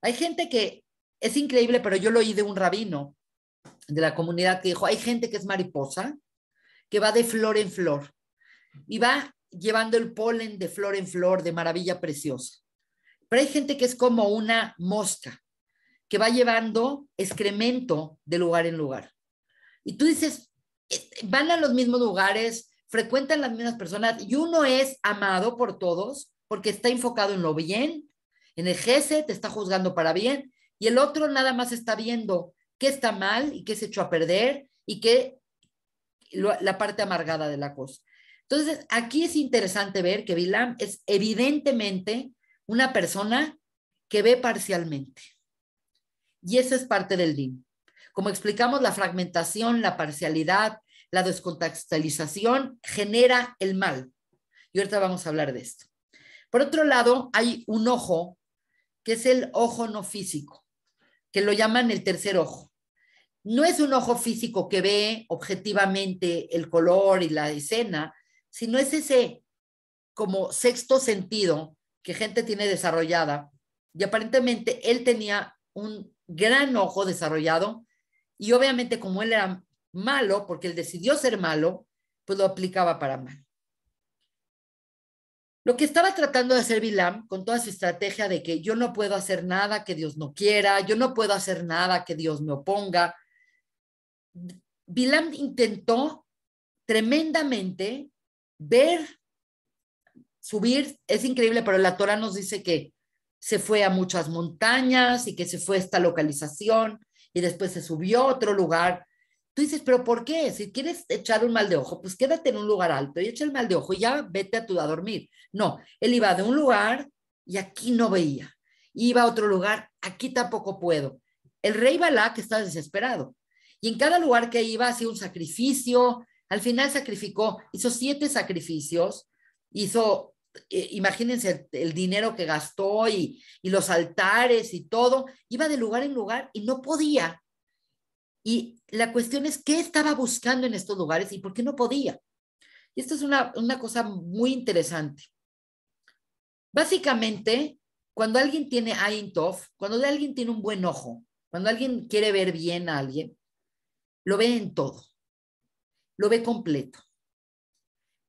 Hay gente que es increíble, pero yo lo oí de un rabino de la comunidad que dijo, hay gente que es mariposa, que va de flor en flor y va llevando el polen de flor en flor de maravilla preciosa. Pero hay gente que es como una mosca, que va llevando excremento de lugar en lugar. Y tú dices, eh, van a los mismos lugares, frecuentan las mismas personas y uno es amado por todos porque está enfocado en lo bien, en el jefe, te está juzgando para bien y el otro nada más está viendo qué está mal y qué se echó a perder y qué la parte amargada de la cosa. Entonces, aquí es interesante ver que vilam es evidentemente una persona que ve parcialmente. Y eso es parte del DIN. Como explicamos, la fragmentación, la parcialidad, la descontextualización genera el mal. Y ahorita vamos a hablar de esto. Por otro lado, hay un ojo, que es el ojo no físico, que lo llaman el tercer ojo. No es un ojo físico que ve objetivamente el color y la escena, sino es ese como sexto sentido que gente tiene desarrollada. Y aparentemente él tenía un gran ojo desarrollado y obviamente como él era malo, porque él decidió ser malo, pues lo aplicaba para mal. Lo que estaba tratando de hacer Bilam con toda su estrategia de que yo no puedo hacer nada que Dios no quiera, yo no puedo hacer nada que Dios me oponga. Bilam intentó tremendamente ver, subir, es increíble, pero la Torah nos dice que se fue a muchas montañas y que se fue a esta localización y después se subió a otro lugar. Tú dices, pero ¿por qué? Si quieres echar un mal de ojo, pues quédate en un lugar alto y echa el mal de ojo y ya vete a tu a dormir. No, él iba de un lugar y aquí no veía. Iba a otro lugar, aquí tampoco puedo. El rey que estaba desesperado y en cada lugar que iba hacía un sacrificio. Al final sacrificó, hizo siete sacrificios, hizo eh, imagínense el, dinero que gastó y, y los altares y todo, iba de lugar en lugar y no podía. Y la cuestión es, ¿qué estaba buscando en estos lugares y por qué no podía? Y esto es una, una cosa muy interesante. Básicamente, cuando alguien tiene Ain cuando alguien tiene un buen ojo, cuando alguien quiere ver bien a alguien, lo ve en todo, lo ve completo.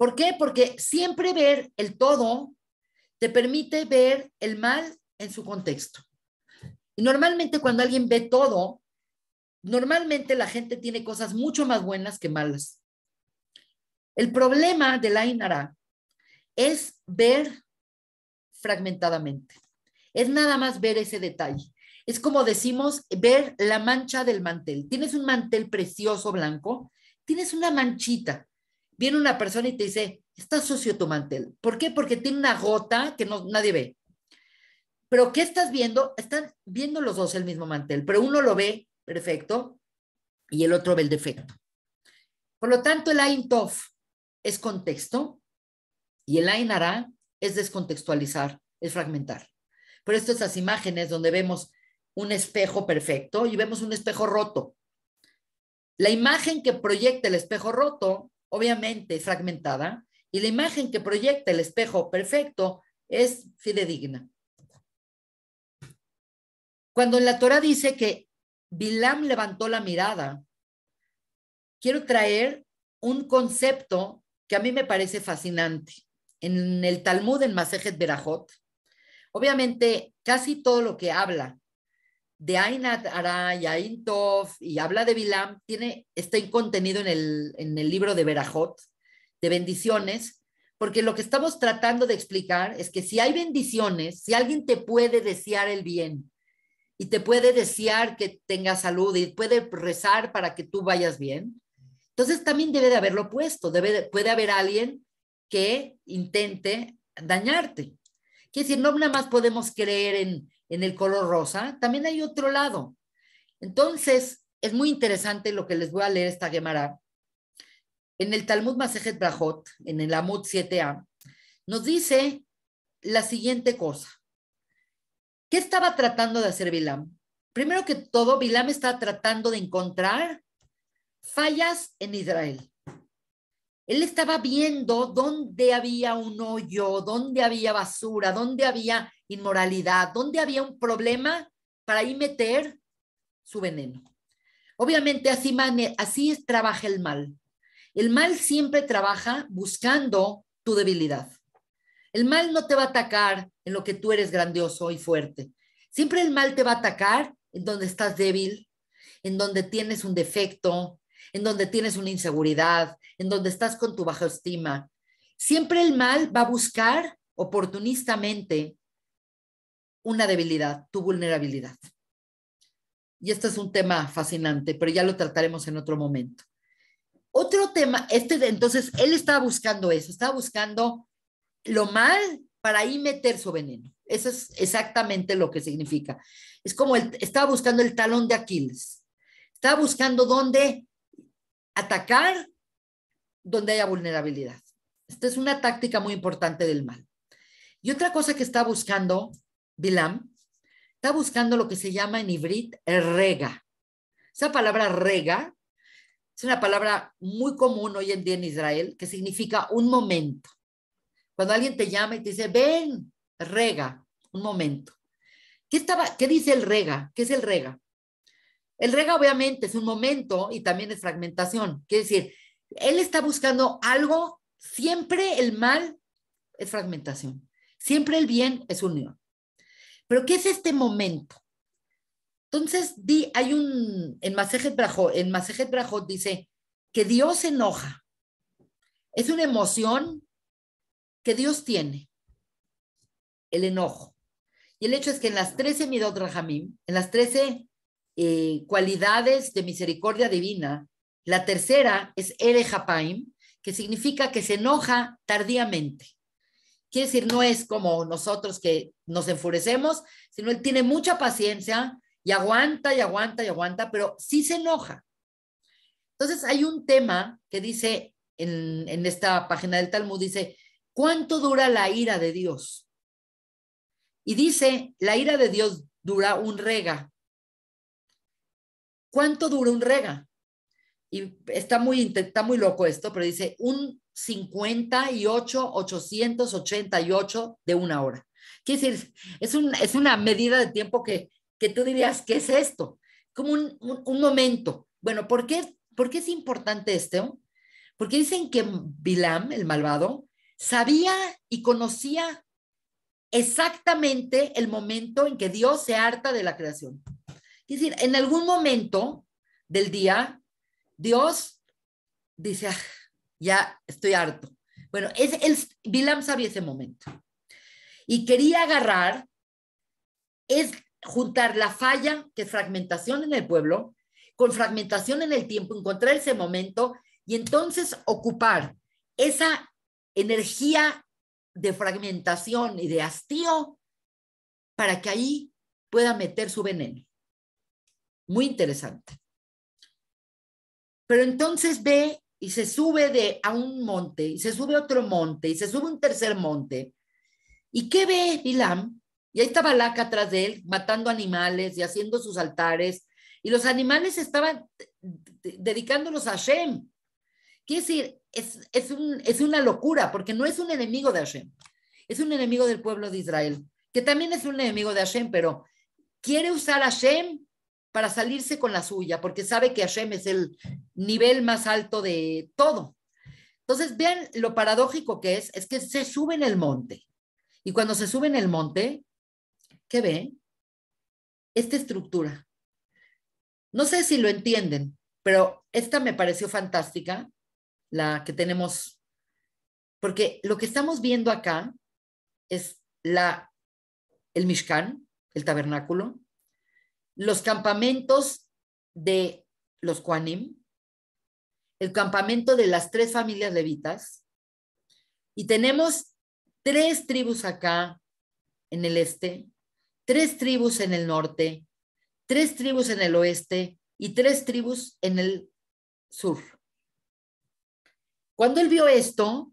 ¿Por qué? Porque siempre ver el todo te permite ver el mal en su contexto. Y normalmente cuando alguien ve todo, normalmente la gente tiene cosas mucho más buenas que malas. El problema de la Inara es ver fragmentadamente. Es nada más ver ese detalle. Es como decimos, ver la mancha del mantel. Tienes un mantel precioso blanco, tienes una manchita viene una persona y te dice, está sucio tu mantel. ¿Por qué? Porque tiene una gota que no, nadie ve. Pero ¿qué estás viendo? Están viendo los dos el mismo mantel, pero uno lo ve perfecto y el otro ve el defecto. Por lo tanto, el Ain Tof es contexto y el Ain Ara es descontextualizar, es fragmentar. Por esto estas imágenes donde vemos un espejo perfecto y vemos un espejo roto. La imagen que proyecta el espejo roto obviamente fragmentada, y la imagen que proyecta el espejo perfecto es fidedigna. Cuando la Torah dice que Bilam levantó la mirada, quiero traer un concepto que a mí me parece fascinante. En el Talmud, en Masejet Berajot, obviamente casi todo lo que habla de Ainat Aray, Ain Tov, y habla de Bilam, tiene, está contenido en el, en el libro de Berajot, de bendiciones, porque lo que estamos tratando de explicar es que si hay bendiciones, si alguien te puede desear el bien y te puede desear que tengas salud y puede rezar para que tú vayas bien, entonces también debe de haberlo puesto, debe, puede haber alguien que intente dañarte. que si no nada más podemos creer en, en el color rosa, también hay otro lado. Entonces, es muy interesante lo que les voy a leer esta Gemara. En el Talmud Masejet Brajot, en el Amud 7a, nos dice la siguiente cosa. ¿Qué estaba tratando de hacer Bilam? Primero que todo, Bilam estaba tratando de encontrar fallas en Israel. Él estaba viendo dónde había un hoyo, dónde había basura, dónde había inmoralidad, dónde había un problema para ahí meter su veneno. Obviamente así, así trabaja el mal. El mal siempre trabaja buscando tu debilidad. El mal no te va a atacar en lo que tú eres grandioso y fuerte. Siempre el mal te va a atacar en donde estás débil, en donde tienes un defecto, en donde tienes una inseguridad, en donde estás con tu baja estima. Siempre el mal va a buscar oportunistamente una debilidad, tu vulnerabilidad. Y este es un tema fascinante, pero ya lo trataremos en otro momento. Otro tema, este entonces él estaba buscando eso, estaba buscando lo mal para ahí meter su veneno. Eso es exactamente lo que significa. Es como él estaba buscando el talón de Aquiles. Estaba buscando dónde atacar donde haya vulnerabilidad. Esta es una táctica muy importante del mal. Y otra cosa que está buscando Bilam, está buscando lo que se llama en ibrit rega. Esa palabra rega es una palabra muy común hoy en día en Israel que significa un momento. Cuando alguien te llama y te dice, ven, rega, un momento. ¿Qué, estaba, qué dice el rega? ¿Qué es el rega? El rega obviamente es un momento y también es fragmentación. Quiere decir, él está buscando algo, siempre el mal es fragmentación, siempre el bien es unión. Pero ¿qué es este momento? Entonces, di, hay un, en Masejet Brajo en dice que Dios enoja. Es una emoción que Dios tiene, el enojo. Y el hecho es que en las 13 Midot Rahamim, en las 13 eh, cualidades de misericordia divina. La tercera es Erejapaim, que significa que se enoja tardíamente. Quiere decir, no es como nosotros que nos enfurecemos, sino él tiene mucha paciencia y aguanta y aguanta y aguanta, pero sí se enoja. Entonces hay un tema que dice en, en esta página del Talmud, dice, ¿cuánto dura la ira de Dios? Y dice, la ira de Dios dura un rega, ¿cuánto dura un rega? Y está muy, muy loco esto, pero dice un 58, 888 de una hora. Quiere decir, es, un, es una medida de tiempo que, que tú dirías, ¿qué es esto? Como un, un, momento. Bueno, ¿por qué, ¿por qué es importante esto? Porque dicen que Bilam, el malvado, sabía y conocía exactamente el momento en que Dios se harta de la creación. Es decir, en algún momento del día, Dios dice, ah, ya estoy harto. Bueno, es el, Bilam sabía ese momento. Y quería agarrar, es juntar la falla, que fragmentación en el pueblo, con fragmentación en el tiempo, encontrar ese momento y entonces ocupar esa energía de fragmentación y de hastío para que ahí pueda meter su veneno muy interesante. Pero entonces ve y se sube de, a un monte, y se sube a otro monte, y se sube a un tercer monte. ¿Y qué ve Bilam? Y ahí estaba Laca atrás de él, matando animales y haciendo sus altares. Y los animales estaban dedicándolos a Hashem. Quiere decir, es, es, es una locura, porque no es un enemigo de Hashem, es un enemigo del pueblo de Israel, que también es un enemigo de Hashem, pero quiere usar a Hashem para salirse con la suya, porque sabe que Hashem es el nivel más alto de todo. Entonces, vean lo paradójico que es, es que se sube en el monte. Y cuando se sube en el monte, ¿qué ve? Esta estructura. No sé si lo entienden, pero esta me pareció fantástica, la que tenemos, porque lo que estamos viendo acá es la, el Mishkan, el tabernáculo, los campamentos de los Kuanim, el campamento de las tres familias levitas, y tenemos tres tribus acá en el este, tres tribus en el norte, tres tribus en el oeste y tres tribus en el sur. Cuando él vio esto,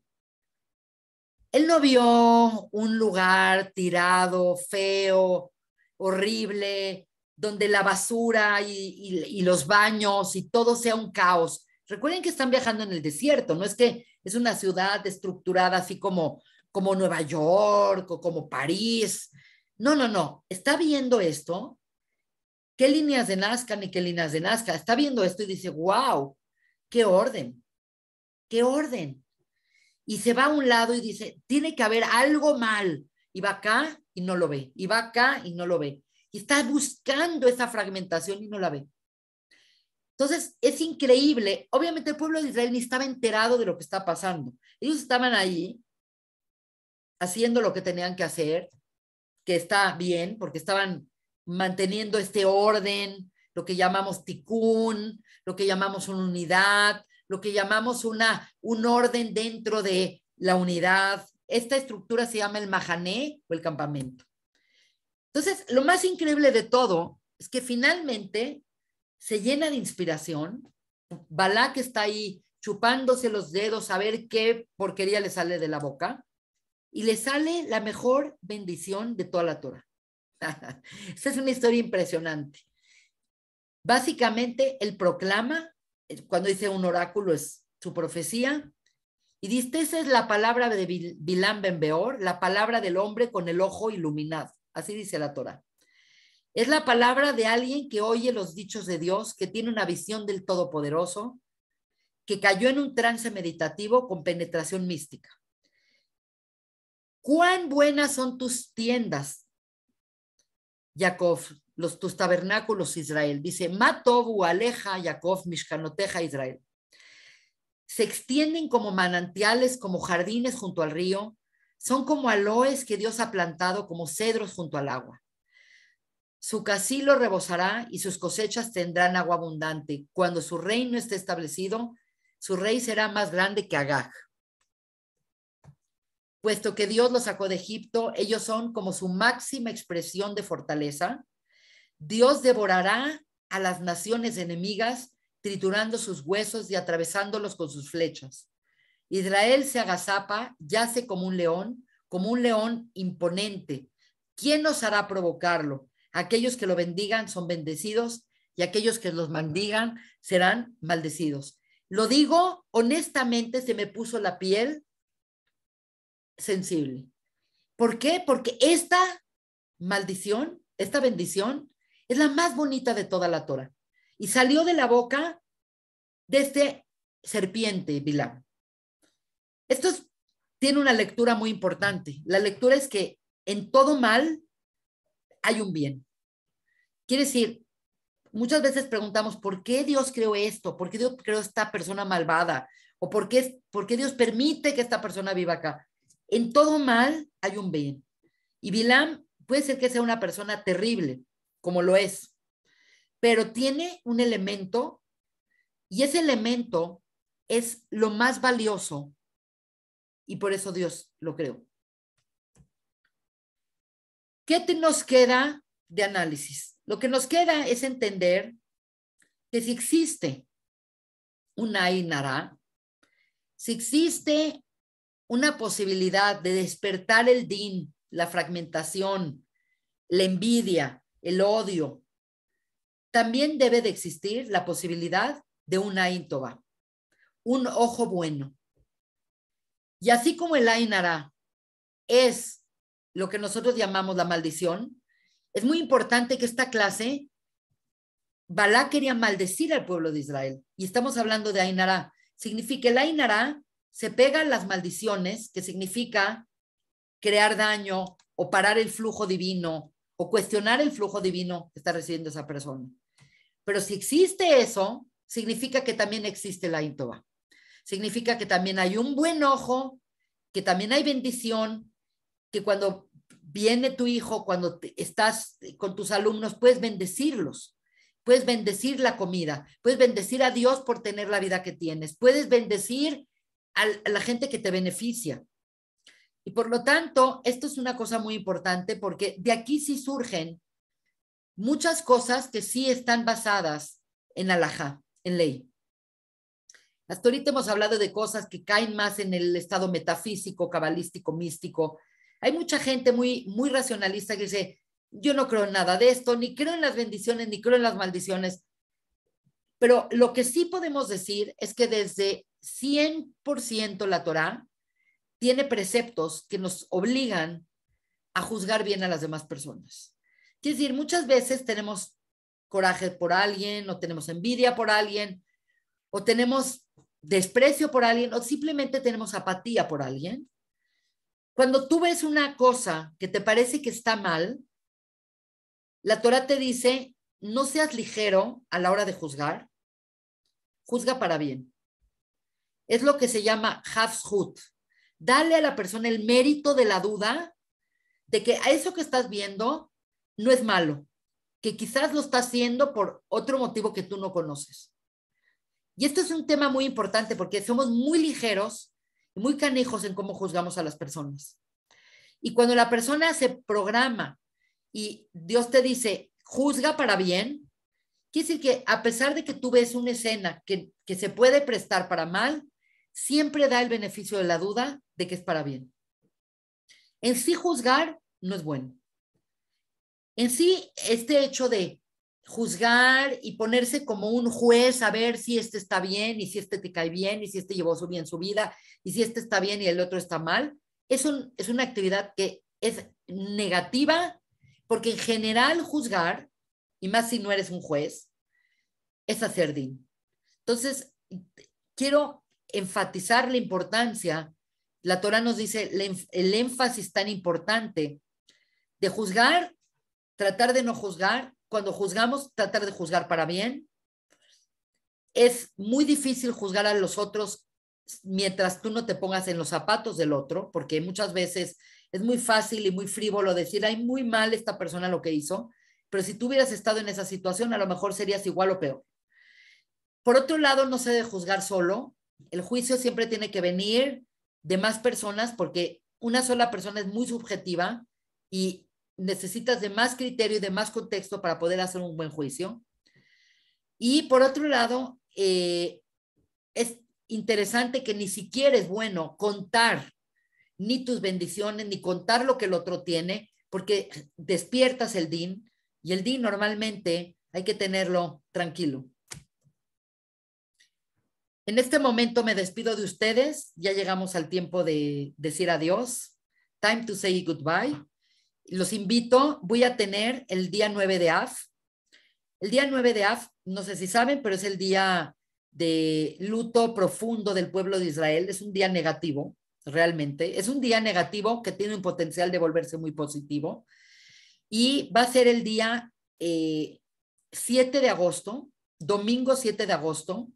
él no vio un lugar tirado, feo, horrible, donde la basura y, los baños y todo sea un caos. Recuerden que están viajando en el desierto, no es que es una ciudad estructurada así como, como Nueva York o como París. No, no, no. Está viendo esto. ¿Qué líneas de Nazca ni qué líneas de Nazca? Está viendo esto y dice, wow, qué orden, qué orden. Y se va a un lado y dice, tiene que haber algo mal. Y va acá y no lo ve. Y va acá y no lo ve y está buscando esa fragmentación y no la ve. Entonces, es increíble. Obviamente el pueblo de Israel ni estaba enterado de lo que está pasando. Ellos estaban ahí haciendo lo que tenían que hacer, que está bien, porque estaban manteniendo este orden, lo que llamamos ticún, lo que llamamos una unidad, lo que llamamos una, un orden dentro de la unidad. Esta estructura se llama el mahané o el campamento. Entonces, lo más increíble de todo es que finalmente se llena de inspiración. Balak está ahí chupándose los dedos a ver qué porquería le sale de la boca y le sale la mejor bendición de toda la Torah. Esa es una historia impresionante. Básicamente, él proclama, eh, cuando dice un oráculo es su profecía, y dice, esa es la palabra de Bilán Benbeor, la palabra del hombre con el ojo iluminado. Así dice la Torah. Es la palabra de alguien que oye los dichos de Dios, que tiene una visión del Todopoderoso, que cayó en un trance meditativo con penetración mística. ¿Cuán buenas son tus tiendas, Jacob, los, tus tabernáculos, Israel? Dice, Matobu, Aleja, Jacob, Mishkanoteja, Israel. Se extienden como manantiales, como jardines junto al río, son como aloes que Dios ha plantado como cedros junto al agua. Su casilo rebosará y sus cosechas tendrán agua abundante. Cuando su reino esté establecido, su rey será más grande que Agag. Puesto que Dios los sacó de Egipto, ellos son como su máxima expresión de fortaleza. Dios devorará a las naciones enemigas, triturando sus huesos y atravesándolos con sus flechas. Israel se agazapa, yace como un león, como un león imponente. ¿Quién nos hará provocarlo? Aquellos que lo bendigan son bendecidos y aquellos que los maldigan serán maldecidos. Lo digo honestamente, se me puso la piel sensible. ¿Por qué? Porque esta maldición, esta bendición, es la más bonita de toda la Torah. Y salió de la boca de este serpiente, vilán. Esto tiene una lectura muy importante. La lectura es que en todo mal hay un bien. Quiere decir, muchas veces preguntamos, ¿por qué Dios creó esto? ¿Por qué Dios creó esta persona malvada? ¿O por qué, por qué Dios permite que esta persona viva acá? En todo mal hay un bien. Y Bilam puede ser que sea una persona terrible, como lo es, pero tiene un elemento y ese elemento es lo más valioso y por eso Dios lo creo. ¿Qué nos queda de análisis? Lo que nos queda es entender que si existe una Ainara, si existe una posibilidad de despertar el din, la fragmentación, la envidia, el odio, también debe de existir la posibilidad de una íntoba, un ojo bueno, y así como el Ainara es lo que nosotros llamamos la maldición, es muy importante que esta clase, Balá quería maldecir al pueblo de Israel. Y estamos hablando de Ainara. Significa, el Ainara se pegan las maldiciones, que significa crear daño o parar el flujo divino o cuestionar el flujo divino que está recibiendo esa persona. Pero si existe eso, significa que también existe la Intoba significa que también hay un buen ojo, que también hay bendición, que cuando viene tu hijo, cuando estás con tus alumnos, puedes bendecirlos, puedes bendecir la comida, puedes bendecir a Dios por tener la vida que tienes, puedes bendecir a la gente que te beneficia. Y por lo tanto, esto es una cosa muy importante porque de aquí sí surgen muchas cosas que sí están basadas en alaja, en ley. Hasta ahorita hemos hablado de cosas que caen más en el estado metafísico, cabalístico, místico. Hay mucha gente muy, muy racionalista que dice, yo no creo en nada de esto, ni creo en las bendiciones, ni creo en las maldiciones. Pero lo que sí podemos decir es que desde 100% la Torá tiene preceptos que nos obligan a juzgar bien a las demás personas. Quiere decir, muchas veces tenemos coraje por alguien o tenemos envidia por alguien o tenemos desprecio por alguien o simplemente tenemos apatía por alguien. Cuando tú ves una cosa que te parece que está mal, la Torah te dice, no seas ligero a la hora de juzgar, juzga para bien. Es lo que se llama hafshut. Dale a la persona el mérito de la duda de que a eso que estás viendo no es malo, que quizás lo está haciendo por otro motivo que tú no conoces. Y esto es un tema muy importante porque somos muy ligeros y muy canejos en cómo juzgamos a las personas. Y cuando la persona se programa y Dios te dice, juzga para bien, quiere decir que a pesar de que tú ves una escena que, que se puede prestar para mal, siempre da el beneficio de la duda de que es para bien. En sí juzgar no es bueno. En sí, este hecho de juzgar y ponerse como un juez a ver si este está bien y si este te cae bien y si este llevó su bien su vida y si este está bien y el otro está mal, es, un, es una actividad que es negativa porque en general juzgar, y más si no eres un juez, es din. Entonces, quiero enfatizar la importancia, la Torah nos dice el énfasis tan importante de juzgar, tratar de no juzgar cuando juzgamos, tratar de juzgar para bien. Es muy difícil juzgar a los otros mientras tú no te pongas en los zapatos del otro, porque muchas veces es muy fácil y muy frívolo decir, hay muy mal esta persona lo que hizo, pero si tú hubieras estado en esa situación, a lo mejor serías igual o peor. Por otro lado, no se debe juzgar solo. El juicio siempre tiene que venir de más personas porque una sola persona es muy subjetiva y necesitas de más criterio y de más contexto para poder hacer un buen juicio. Y por otro lado, eh, es interesante que ni siquiera es bueno contar ni tus bendiciones, ni contar lo que el otro tiene, porque despiertas el DIN y el DIN normalmente hay que tenerlo tranquilo. En este momento me despido de ustedes, ya llegamos al tiempo de decir adiós. Time to say goodbye. Los invito, voy a tener el día 9 de AF. El día 9 de AF, no sé si saben, pero es el día de luto profundo del pueblo de Israel. Es un día negativo, realmente. Es un día negativo que tiene un potencial de volverse muy positivo. Y va a ser el día 7 eh, de agosto, domingo 7 de agosto,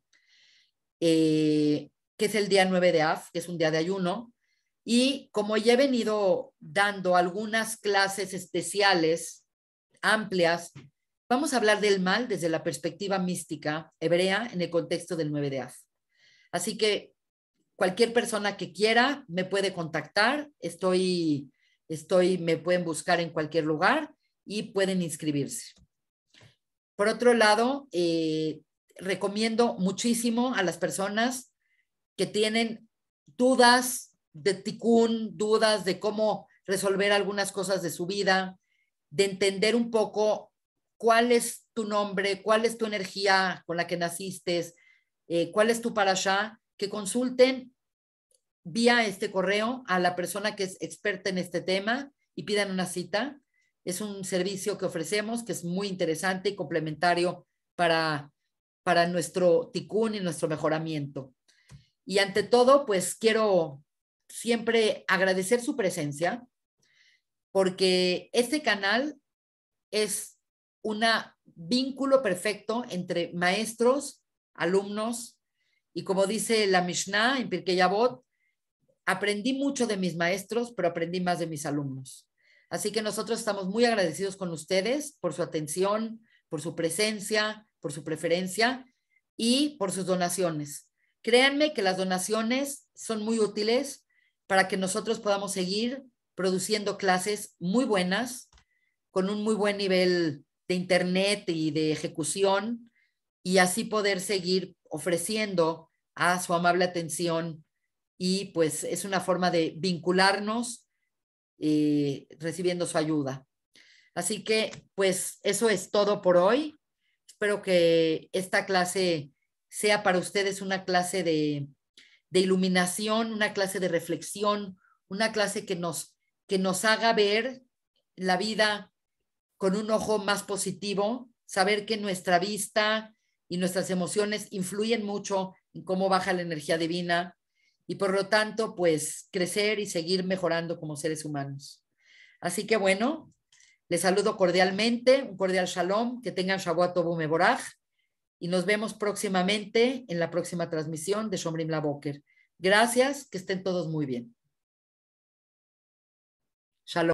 eh, que es el día 9 de AF, que es un día de ayuno. Y como ya he venido dando algunas clases especiales, amplias, vamos a hablar del mal desde la perspectiva mística hebrea en el contexto del 9 de Az. Así que cualquier persona que quiera me puede contactar, estoy, estoy, me pueden buscar en cualquier lugar y pueden inscribirse. Por otro lado, eh, recomiendo muchísimo a las personas que tienen dudas, de ticún, dudas de cómo resolver algunas cosas de su vida, de entender un poco cuál es tu nombre, cuál es tu energía con la que naciste, eh, cuál es tu para allá, que consulten vía este correo a la persona que es experta en este tema y pidan una cita. Es un servicio que ofrecemos que es muy interesante y complementario para, para nuestro ticún y nuestro mejoramiento. Y ante todo, pues quiero siempre agradecer su presencia, porque este canal es un vínculo perfecto entre maestros, alumnos, y como dice la Mishnah en Pirkei Avot, aprendí mucho de mis maestros, pero aprendí más de mis alumnos. Así que nosotros estamos muy agradecidos con ustedes por su atención, por su presencia, por su preferencia y por sus donaciones. Créanme que las donaciones son muy útiles para que nosotros podamos seguir produciendo clases muy buenas, con un muy buen nivel de internet y de ejecución, y así poder seguir ofreciendo a su amable atención. Y pues es una forma de vincularnos eh, recibiendo su ayuda. Así que pues eso es todo por hoy. Espero que esta clase sea para ustedes una clase de de iluminación, una clase de reflexión, una clase que nos, que nos haga ver la vida con un ojo más positivo, saber que nuestra vista y nuestras emociones influyen mucho en cómo baja la energía divina y por lo tanto, pues crecer y seguir mejorando como seres humanos. Así que bueno, les saludo cordialmente, un cordial shalom, que tengan Shabbat Tov y nos vemos próximamente en la próxima transmisión de Shomrim Laboker. Gracias, que estén todos muy bien. Shalom.